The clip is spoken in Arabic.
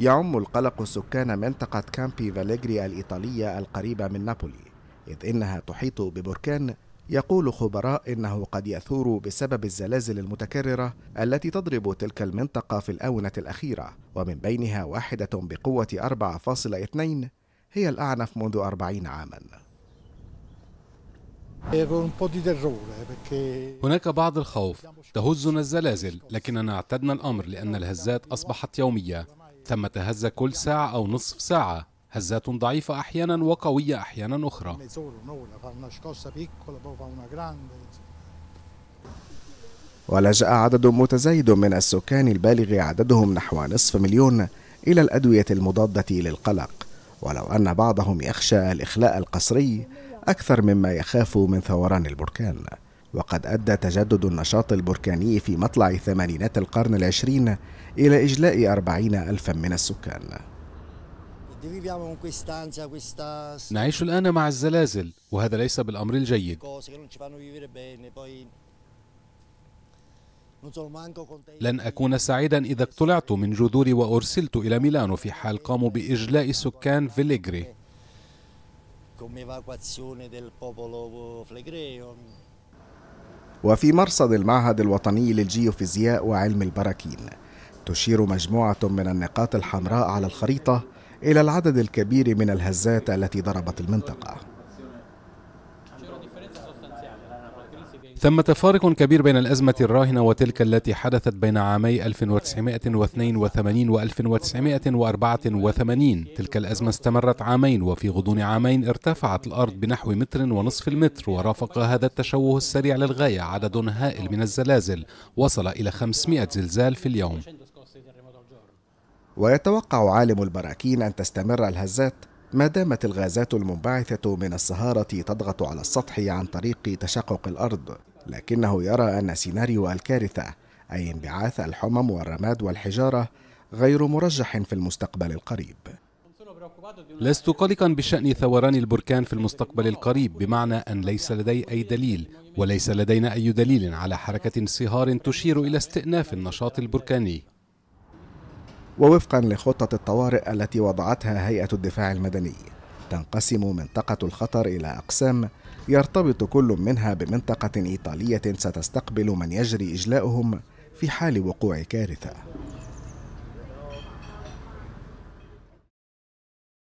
يعم القلق سكان منطقة كامبي فاليجري الإيطالية القريبة من نابولي إذ إنها تحيط ببركان يقول خبراء إنه قد يثور بسبب الزلازل المتكررة التي تضرب تلك المنطقة في الآونة الأخيرة ومن بينها واحدة بقوة 4.2 هي الأعنف منذ 40 عاماً هناك بعض الخوف تهزنا الزلازل لكننا اعتدنا الامر لان الهزات اصبحت يوميه تم تهز كل ساعة أو نصف ساعة هزات ضعيفة أحيانا وقوية أحيانا أخرى ولجأ عدد متزايد من السكان البالغ عددهم نحو نصف مليون إلى الأدوية المضادة للقلق ولو أن بعضهم يخشى الإخلاء القسري أكثر مما يخاف من ثوران البركان وقد أدى تجدد النشاط البركاني في مطلع ثمانينات القرن العشرين إلى إجلاء أربعين ألفا من السكان نعيش الآن مع الزلازل وهذا ليس بالأمر الجيد لن أكون سعيدا إذا اقتلعت من جذوري وأرسلت إلى ميلانو في حال قاموا بإجلاء سكان فيليغري وفي مرصد المعهد الوطني للجيوفيزياء وعلم البراكين تشير مجموعة من النقاط الحمراء على الخريطة إلى العدد الكبير من الهزات التي ضربت المنطقة ثمة فارق كبير بين الأزمة الراهنة وتلك التي حدثت بين عامي 1982 و 1984 تلك الأزمة استمرت عامين وفي غضون عامين ارتفعت الأرض بنحو متر ونصف المتر ورافق هذا التشوه السريع للغاية عدد هائل من الزلازل وصل إلى 500 زلزال في اليوم ويتوقع عالم البراكين أن تستمر الهزات ما دامت الغازات المنبعثة من الصهارة تضغط على السطح عن طريق تشقق الأرض لكنه يرى أن سيناريو الكارثة أي انبعاث الحمم والرماد والحجارة غير مرجح في المستقبل القريب لست قلقا بشأن ثوران البركان في المستقبل القريب بمعنى أن ليس لدي أي دليل وليس لدينا أي دليل على حركة انصهار تشير إلى استئناف النشاط البركاني ووفقا لخطة الطوارئ التي وضعتها هيئة الدفاع المدني تنقسم منطقة الخطر إلى أقسام يرتبط كل منها بمنطقة إيطالية ستستقبل من يجري إجلاؤهم في حال وقوع كارثة